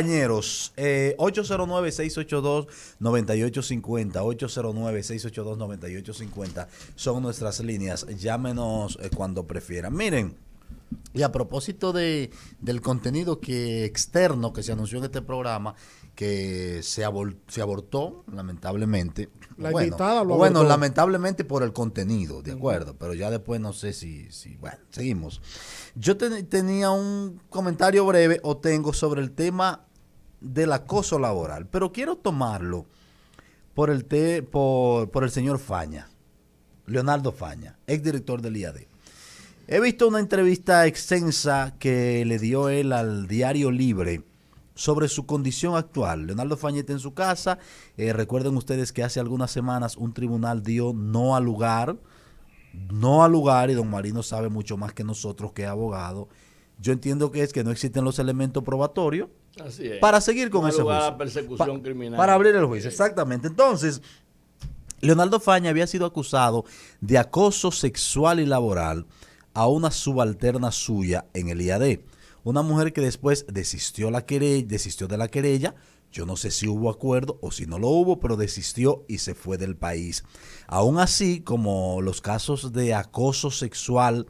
compañeros. Eh, 809-682-9850. 809-682-9850. Son nuestras líneas. Llámenos eh, cuando prefieran. Miren. Y a propósito de, del contenido que externo que se anunció en este programa, que se, abortó, lamentablemente. bueno, bueno lamentablemente por el contenido, de acuerdo, pero ya después no sé si, bueno, seguimos. Yo tenía un comentario breve o tengo sobre el tema del acoso laboral, pero quiero tomarlo por el, por, por el señor Faña, Leonardo Faña, exdirector del IAD. He visto una entrevista extensa que le dio él al diario Libre sobre su condición actual. Leonardo Fañete en su casa. Eh, recuerden ustedes que hace algunas semanas un tribunal dio no al lugar, no al lugar, y don Marino sabe mucho más que nosotros que abogado, yo entiendo que es que no existen los elementos probatorios para seguir con ese juicio. Para abrir el juicio, exactamente. Entonces, Leonardo Faña había sido acusado de acoso sexual y laboral a una subalterna suya en el IAD. Una mujer que después desistió, la querella, desistió de la querella. Yo no sé si hubo acuerdo o si no lo hubo, pero desistió y se fue del país. Aún así, como los casos de acoso sexual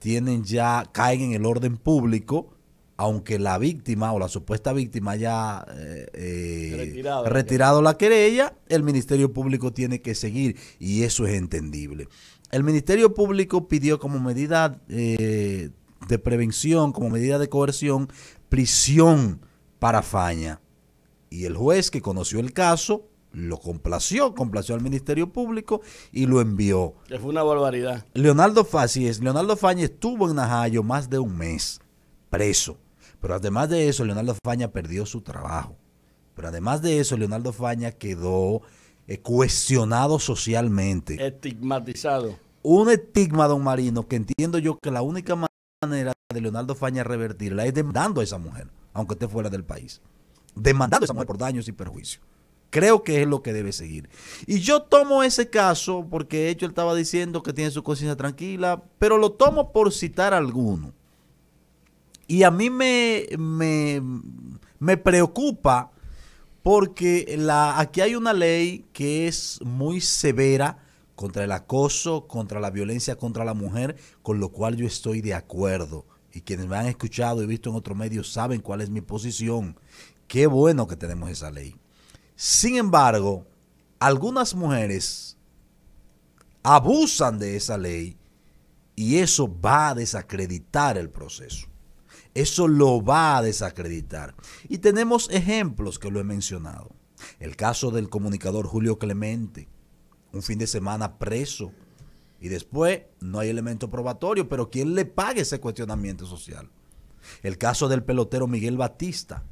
tienen ya, caen en el orden público, aunque la víctima o la supuesta víctima haya eh, eh, retirado, la querella, el Ministerio Público tiene que seguir y eso es entendible. El Ministerio Público pidió como medida eh, de prevención, como medida de coerción, prisión para Faña. Y el juez que conoció el caso lo complació, complació al Ministerio Público y lo envió. Que fue una barbaridad. Leonardo Faña Leonardo estuvo en Najayo más de un mes preso. Pero además de eso, Leonardo Faña perdió su trabajo. Pero además de eso, Leonardo Faña quedó eh, cuestionado socialmente. Estigmatizado. Un estigma, don Marino, que entiendo yo que la única manera de Leonardo Faña revertirla es demandando a esa mujer, aunque esté fuera del país. Demandando a esa mujer por daños y perjuicios. Creo que es lo que debe seguir. Y yo tomo ese caso porque de hecho él estaba diciendo que tiene su conciencia tranquila, pero lo tomo por citar alguno. Y a mí me, me, preocupa porque la, aquí hay una ley que es muy severa contra el acoso, contra la violencia contra la mujer, con lo cual yo estoy de acuerdo. Y quienes me han escuchado y visto en otros medios saben cuál es mi posición. Qué bueno que tenemos esa ley. Sin embargo, algunas mujeres abusan de esa ley y eso va a desacreditar el proceso. Eso lo va a desacreditar. Y tenemos ejemplos que lo he mencionado. El caso del comunicador Julio Clemente, un fin de semana preso y después no hay elemento probatorio, pero ¿quién le paga ese cuestionamiento social? El caso del pelotero Miguel Batista,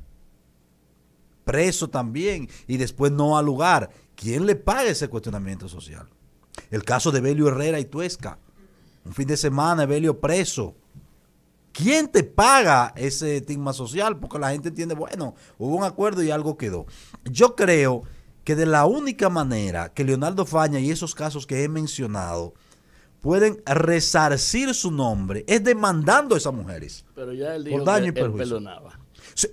preso también y después no al lugar. ¿Quién le paga ese cuestionamiento social? El caso de Belio Herrera y Tuesca. Un fin de semana, Belio preso. ¿Quién te paga ese estigma social? Porque la gente entiende, bueno, hubo un acuerdo y algo quedó. Yo creo que de la única manera que Leonardo Faña y esos casos que he mencionado pueden resarcir su nombre es demandando a esas mujeres. Pero ya por daño y perjuicio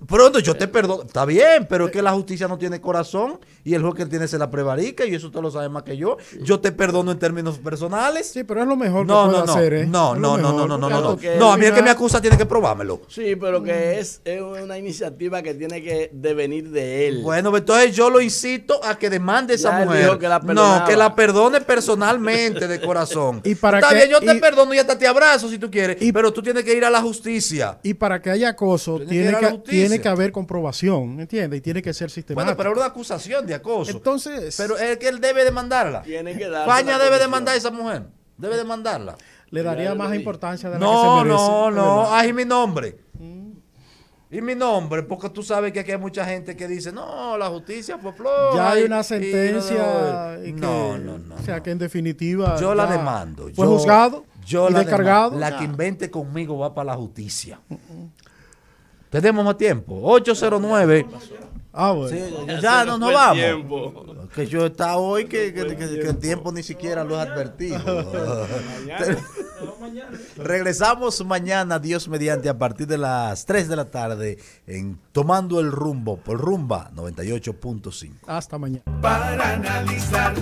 Pronto yo te eh, perdono. Está bien, pero es eh, que la justicia no tiene corazón y el juez que tiene se la prevarica y eso usted lo sabe más que yo. Yo te perdono en términos personales. Sí, pero es lo mejor no, que no, no, hacer, ¿eh? No, no, no, no, no, no, a mí el que me acusa tiene que probármelo. Sí, pero que es, es una iniciativa que tiene que devenir de él. Bueno, pues, entonces yo lo incito a que demande esa mujer. no, que la perdone personalmente de corazón. y para Está bien, yo te perdono y hasta te abrazo si tú quieres, pero tú tienes que ir a la justicia. Y para que haya acoso, tiene que, que tiene que haber comprobación, ¿entiendes? Y tiene que ser sistemático. Bueno, pero una acusación de acoso. Entonces. Pero es que él debe demandarla. Tiene que España debe demandar a esa mujer. Debe demandarla. Le daría más importancia de la no, que No, no, no. Ay, mi nombre. Mm. Y mi nombre, porque tú sabes que aquí hay mucha gente que dice, no, la justicia fue flor. Ya hay una sentencia. no, no, no, O sea, que en definitiva. Yo la demando. Fue juzgado. Yo y la descargado. La que invente conmigo va para la justicia. Mm, mm. Tenemos más tiempo. 809. Ah, bueno. ya, no nos vamos. Que yo estaba hoy que, que, el tiempo ni siquiera lo he advertido. Regresamos mañana, Dios mediante, a partir de las 3 de la tarde en Tomando el Rumbo por Rumba 98.5. Hasta mañana. Para analizar.